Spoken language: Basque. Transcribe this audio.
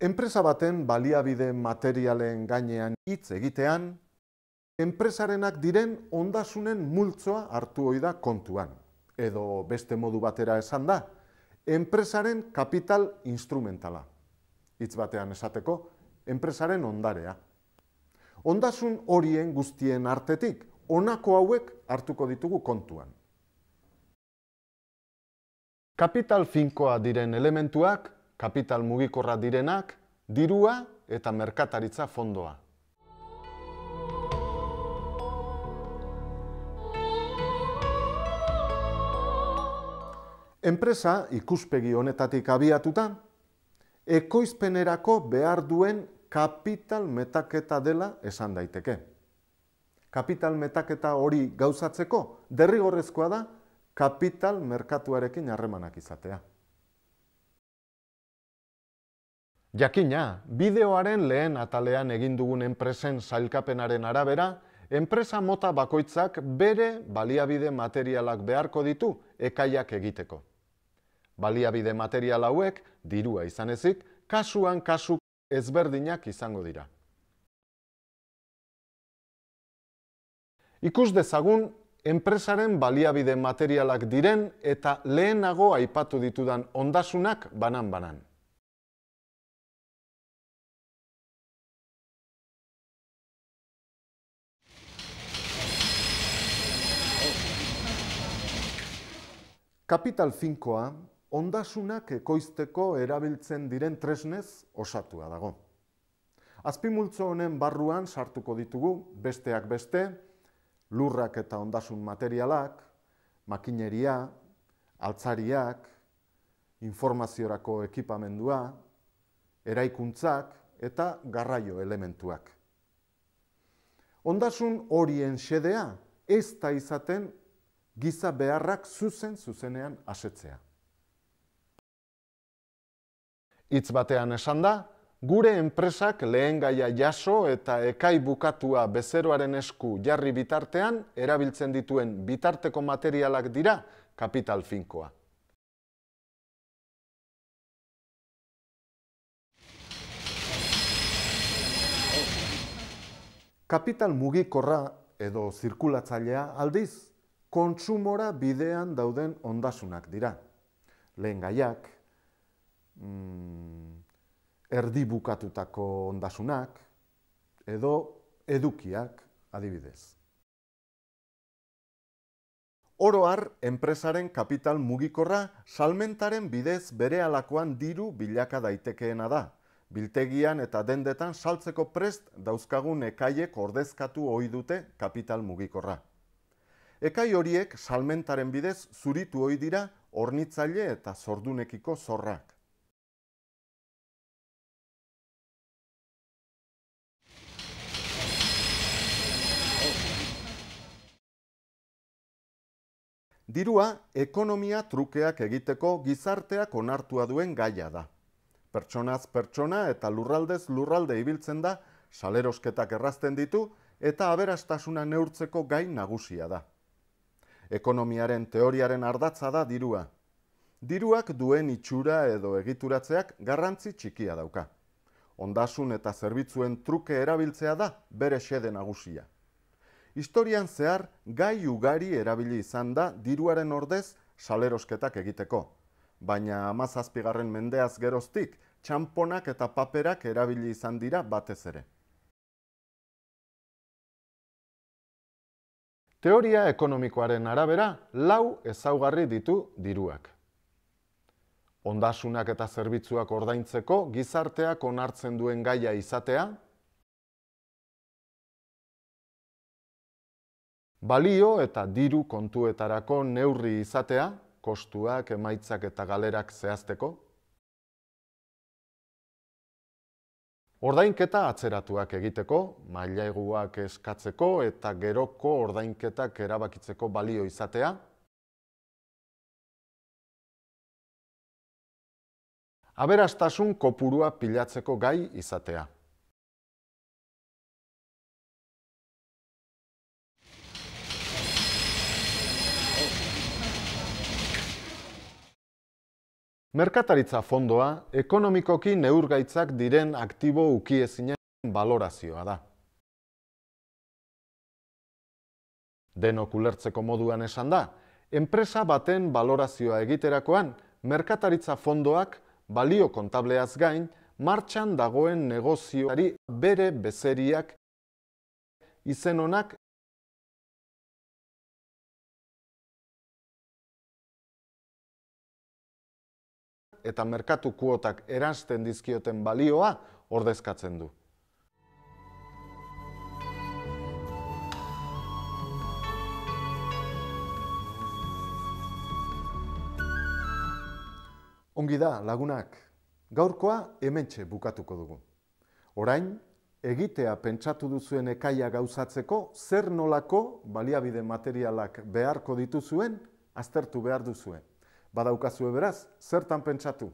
Enpresa baten baliabide materialen gainean hitz egitean, enpresarenak diren ondasunen multzoa hartu ohi da kontuan, edo beste modu batera esan da, enpresaren kapital instrumentala. Hitz batean esateko, enpresaren ondarea. Ondasun horien guztien artetik, honako hauek hartuko ditugu kontuan. Kapital finkoa diren elementuak kapital mugikorra direnak, dirua eta merkataritza fondoa. Enpresa ikuspegi honetatik abiatuta, ekoizpenerako behar duen kapital metaketa dela esan daiteke. Kapital metaketa hori gauzatzeko derrigorrezkoa da kapital merkatuarekin harremanak izatea. Jakina, bideoaren lehen atalean egin dugun enpresen sailkapenaren arabera, enpresa mota bakoitzak bere baliabide materialak beharko ditu ekaiak egiteko. Baliabide material hauek dirua izanezik, kasuan kasu ezberdinak izango dira. Ikus dezagun enpresaren baliabide materialak diren eta lehenago aipatu ditudan ondasunak banan banan. Kapital finkoa, ondasunak ekoizteko erabiltzen diren tresnez osatua dago. Azpimultzo honen barruan sartuko ditugu, besteak beste, lurrak eta ondasun materialak, makineria, altzariak, informaziorako ekipamendua, eraikuntzak eta garraio elementuak. Ondasun horien xedea ez da izaten giza beharrak zuzen zuzenean asetzea. Itz batean esan da, gure enpresak lehen gaia jaso eta ekai bukatua bezeroaren esku jarri bitartean erabiltzen dituen bitarteko materialak dira kapital finkoa. Kapital mugikorra edo zirkulatzailea aldiz kontsumora bidean dauden ondasunak dira. Lehen gaiak, mm, erdi bukatutako ondasunak, edo edukiak adibidez. Oroar, enpresaren kapital mugikorra salmentaren bidez bere alakoan diru bilaka daitekeena da. Biltegian eta dendetan saltzeko prest dauzkagun ekaiek ordezkatu ohi dute kapital mugikorra. Ekai horiek salmentaren bidez zuritu hoi dira hornitzaile eta zordunekiko zorrak. Dirua, ekonomia trukeak egiteko gizarteak onartua duen gaia da. Pertsonaz pertsona eta lurraldez lurralde ibiltzen da, salerosketak errazten ditu eta aberastasuna neurtzeko gain nagusia da ekonomiaren teoriaren ardatza da dirua. Diruak duen itxura edo egituratzeak garrantzi txikia dauka. Ondasun eta zerbitzuen truke erabiltzea da bere xede nagusia. Historian zehar gai ugari erabili izan da diruaren ordez salerosketak egiteko, baina amazazpigarren mendeaz geroztik, txamponak eta paperak erabili izan dira batez ere. Teoria ekonomikoaren arabera, lau ezaugarri ditu diruak. Ondasunak eta zerbitzuak ordaintzeko gizarteak onartzen duen gaia izatea, balio eta diru kontuetarako neurri izatea, kostuak, emaitzak eta galerak zehazteko, Ordainketa atzeratuak egiteko, mailaiguak eskatzeko eta geroko ordainketak erabakitzeko balio izatea. Aberastasun kopurua pilatzeko gai izatea. Merkataritza fondoa, ekonomikoki neurgaitzak diren aktibo ukiezinen balorazioa da. Denok ulertzeko moduan esan da, enpresa baten balorazioa egiterakoan, merkataritza fondoak balio kontableaz gain, martxan dagoen negozioari bere bezeriak izen honak eta merkatu kuotak erasten dizkioten balioa ordezkatzen du. Ongi da, lagunak, gaurkoa hementxe bukatuko dugu. Orain, egitea pentsatu duzuen ekaia gauzatzeko, zer nolako baliabide materialak beharko dituzuen, aztertu behar duzuen badaukazu beraz, zertan pentsatu.